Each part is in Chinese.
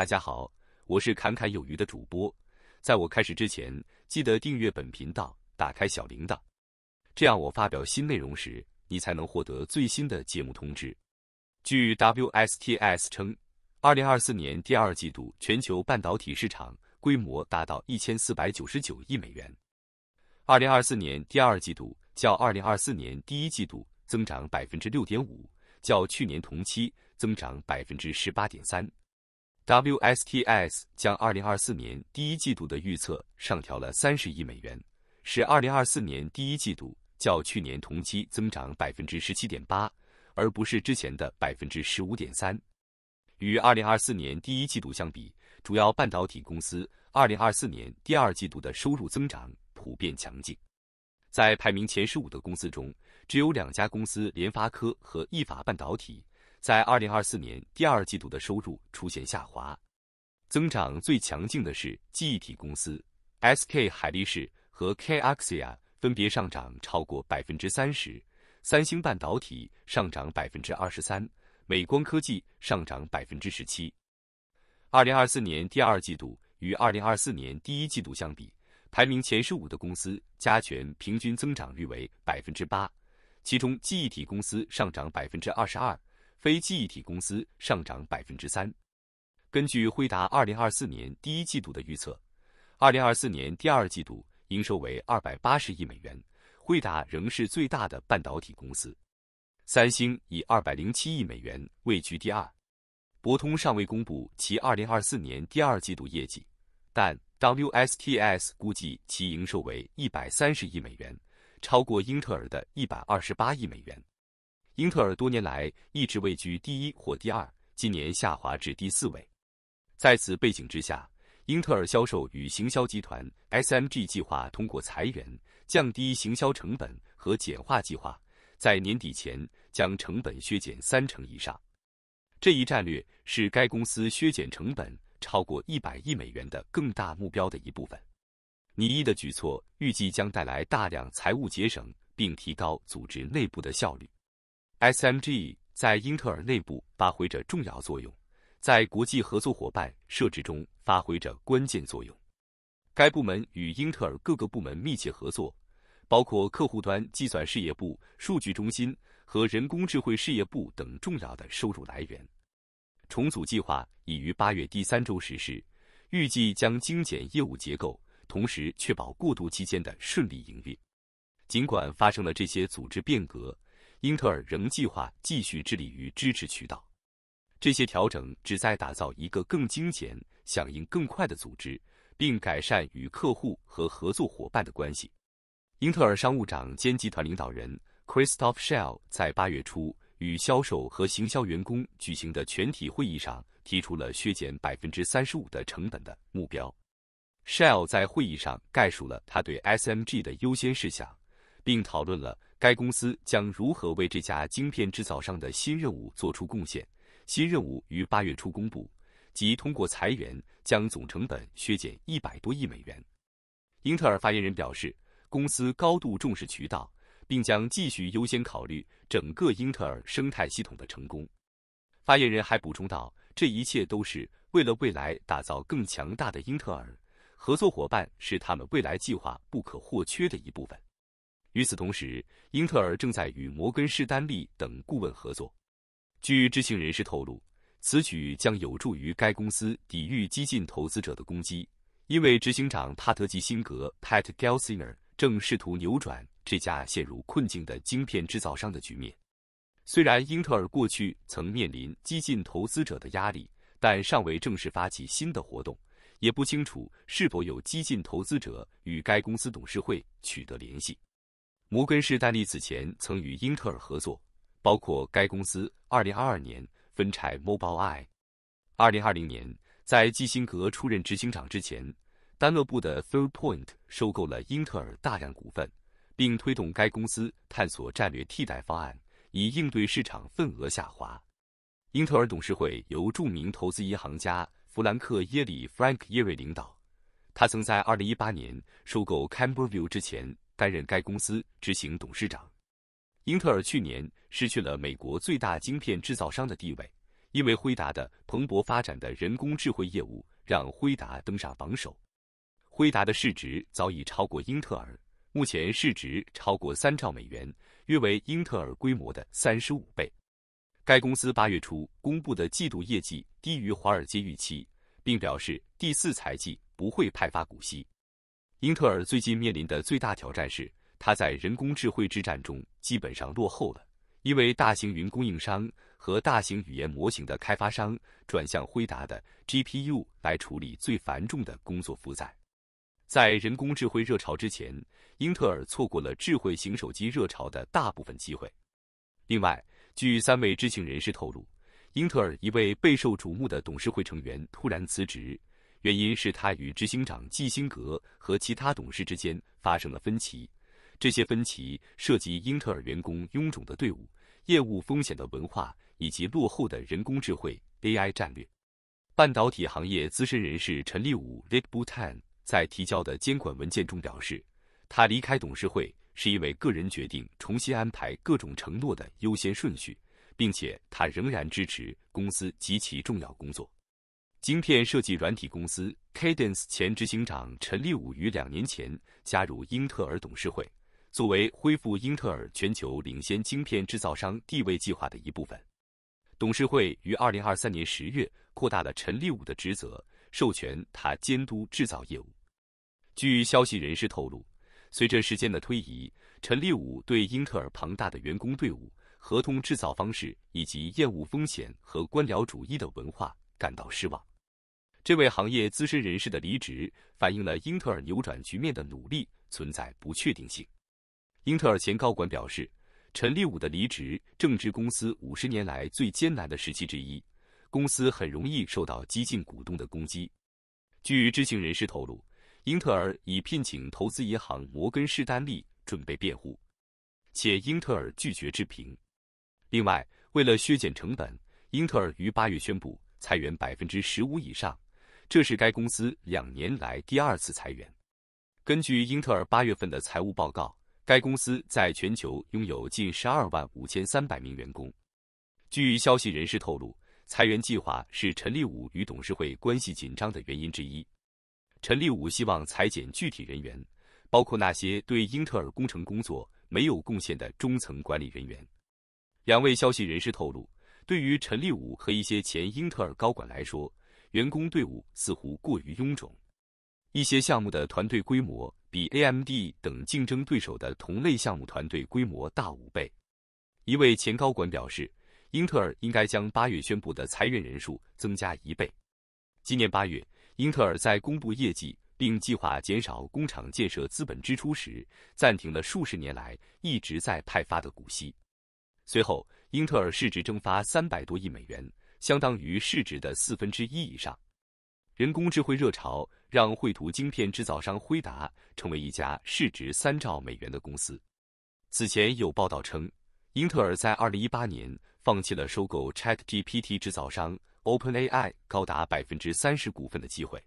大家好，我是侃侃有余的主播。在我开始之前，记得订阅本频道，打开小铃铛，这样我发表新内容时，你才能获得最新的节目通知。据 WSTS 称，二零二四年第二季度全球半导体市场规模达到一千四百九十九亿美元，二零二四年第二季度较二零二四年第一季度增长百分之六点五，较去年同期增长百分之十八点三。WSTS 将2024年第一季度的预测上调了30亿美元，使2024年第一季度较去年同期增长17.8%，而不是之前的15.3%。与2024年第一季度相比，主要半导体公司2024年第二季度的收入增长普遍强劲。在排名前十五的公司中，只有两家公司——联发科和意法半导体。在二零二四年第二季度的收入出现下滑，增长最强劲的是记忆体公司，SK 海力士和 k a x i a 分别上涨超过百分之三十，三星半导体上涨百分之二十三，美光科技上涨百分之十七。二零二四年第二季度与二零二四年第一季度相比，排名前十五的公司加权平均增长率为百分之八，其中记忆体公司上涨百分之二十二。非记忆体公司上涨百分之三。根据辉达二零二四年第一季度的预测，二零二四年第二季度营收为二百八十亿美元。辉达仍是最大的半导体公司，三星以二百零七亿美元位居第二。博通尚未公布其二零二四年第二季度业绩，但 WSTS 估计其营收为一百三十亿美元，超过英特尔的一百二十八亿美元。英特尔多年来一直位居第一或第二，今年下滑至第四位。在此背景之下，英特尔销售与行销集团 （SMG） 计划通过裁员、降低行销成本和简化计划，在年底前将成本削减三成以上。这一战略是该公司削减成本超过一百亿美元的更大目标的一部分。尼伊的举措预计将带来大量财务节省，并提高组织内部的效率。SMG 在英特尔内部发挥着重要作用，在国际合作伙伴设置中发挥着关键作用。该部门与英特尔各个部门密切合作，包括客户端计算事业部、数据中心和人工智能事业部等重要的收入来源。重组计划已于八月第三周实施，预计将精简业务结构，同时确保过渡期间的顺利营运。尽管发生了这些组织变革。英特尔仍计划继续致力于支持渠道。这些调整旨在打造一个更精简、响应更快的组织，并改善与客户和合作伙伴的关系。英特尔商务长兼集团领导人 Christoph Schell 在八月初与销售和行销员工举行的全体会议上提出了削减百分之三十五的成本的目标。Schell 在会议上概述了他对 SMG 的优先事项。并讨论了该公司将如何为这家晶片制造商的新任务做出贡献。新任务于八月初公布，即通过裁员将总成本削减一百多亿美元。英特尔发言人表示，公司高度重视渠道，并将继续优先考虑整个英特尔生态系统的成功。发言人还补充道，这一切都是为了未来打造更强大的英特尔。合作伙伴是他们未来计划不可或缺的一部分。与此同时，英特尔正在与摩根士丹利等顾问合作。据知情人士透露，此举将有助于该公司抵御激进投资者的攻击，因为执行长帕特基辛格 （Pat Gelsinger） 正试图扭转这家陷入困境的晶片制造商的局面。虽然英特尔过去曾面临激进投资者的压力，但尚未正式发起新的活动，也不清楚是否有激进投资者与该公司董事会取得联系。摩根士丹利此前曾与英特尔合作，包括该公司2022年分拆 Mobileye。2020年，在基辛格出任执行长之前，丹乐布的 t h i r d p o i n t 收购了英特尔大量股份，并推动该公司探索战略替代方案，以应对市场份额下滑。英特尔董事会由著名投资银行家弗兰克·耶里 （Frank 耶瑞领导，他曾在2018年收购 c a m b e r v i e w e 之前。担任该公司执行董事长。英特尔去年失去了美国最大晶片制造商的地位，因为辉达的蓬勃发展的人工智慧业务让辉达登上榜首。辉达的市值早已超过英特尔，目前市值超过三兆美元，约为英特尔规模的三十五倍。该公司八月初公布的季度业绩低于华尔街预期，并表示第四财季不会派发股息。英特尔最近面临的最大挑战是，它在人工智慧之战中基本上落后了，因为大型云供应商和大型语言模型的开发商转向辉达的 GPU 来处理最繁重的工作负载。在人工智慧热潮之前，英特尔错过了智慧型手机热潮的大部分机会。另外，据三位知情人士透露，英特尔一位备受瞩目的董事会成员突然辞职。原因是他与执行长基辛格和其他董事之间发生了分歧，这些分歧涉及英特尔员工臃肿的队伍、业务风险的文化以及落后的人工智慧 AI 战略。半导体行业资深人士陈立武 l i c k Butten） 在提交的监管文件中表示，他离开董事会是因为个人决定重新安排各种承诺的优先顺序，并且他仍然支持公司及其重要工作。晶片设计软体公司 Cadence 前执行长陈立武于两年前加入英特尔董事会，作为恢复英特尔全球领先晶片制造商地位计划的一部分。董事会于2023年十月扩大了陈立武的职责，授权他监督制造业务。据消息人士透露，随着时间的推移，陈立武对英特尔庞大的员工队伍、合同制造方式以及厌恶风险和官僚主义的文化感到失望。这位行业资深人士的离职，反映了英特尔扭转局面的努力存在不确定性。英特尔前高管表示，陈立武的离职正值公司五十年来最艰难的时期之一，公司很容易受到激进股东的攻击。据知情人士透露，英特尔已聘请投资银行摩根士丹利准备辩护，且英特尔拒绝置评。另外，为了削减成本，英特尔于八月宣布裁员百分之十五以上。这是该公司两年来第二次裁员。根据英特尔八月份的财务报告，该公司在全球拥有近十二万五千三百名员工。据消息人士透露，裁员计划是陈立武与董事会关系紧张的原因之一。陈立武希望裁减具体人员，包括那些对英特尔工程工作没有贡献的中层管理人员。两位消息人士透露，对于陈立武和一些前英特尔高管来说，员工队伍似乎过于臃肿，一些项目的团队规模比 AMD 等竞争对手的同类项目团队规模大五倍。一位前高管表示，英特尔应该将八月宣布的裁员人数增加一倍。今年八月，英特尔在公布业绩并计划减少工厂建设资本支出时，暂停了数十年来一直在派发的股息。随后，英特尔市值蒸发三百多亿美元。相当于市值的四分之一以上。人工智慧热潮让绘图晶片制造商辉达成为一家市值三兆美元的公司。此前有报道称，英特尔在二零一八年放弃了收购 ChatGPT 制造商 OpenAI 高达百分之三十股份的机会。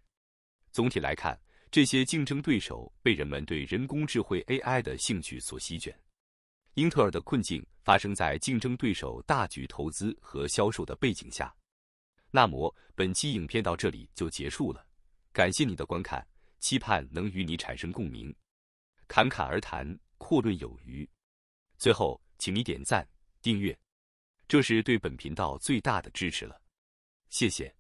总体来看，这些竞争对手被人们对人工智能 AI 的兴趣所席卷。英特尔的困境发生在竞争对手大举投资和销售的背景下。那么，本期影片到这里就结束了，感谢你的观看，期盼能与你产生共鸣。侃侃而谈，阔论有余。最后，请你点赞、订阅，这是对本频道最大的支持了。谢谢。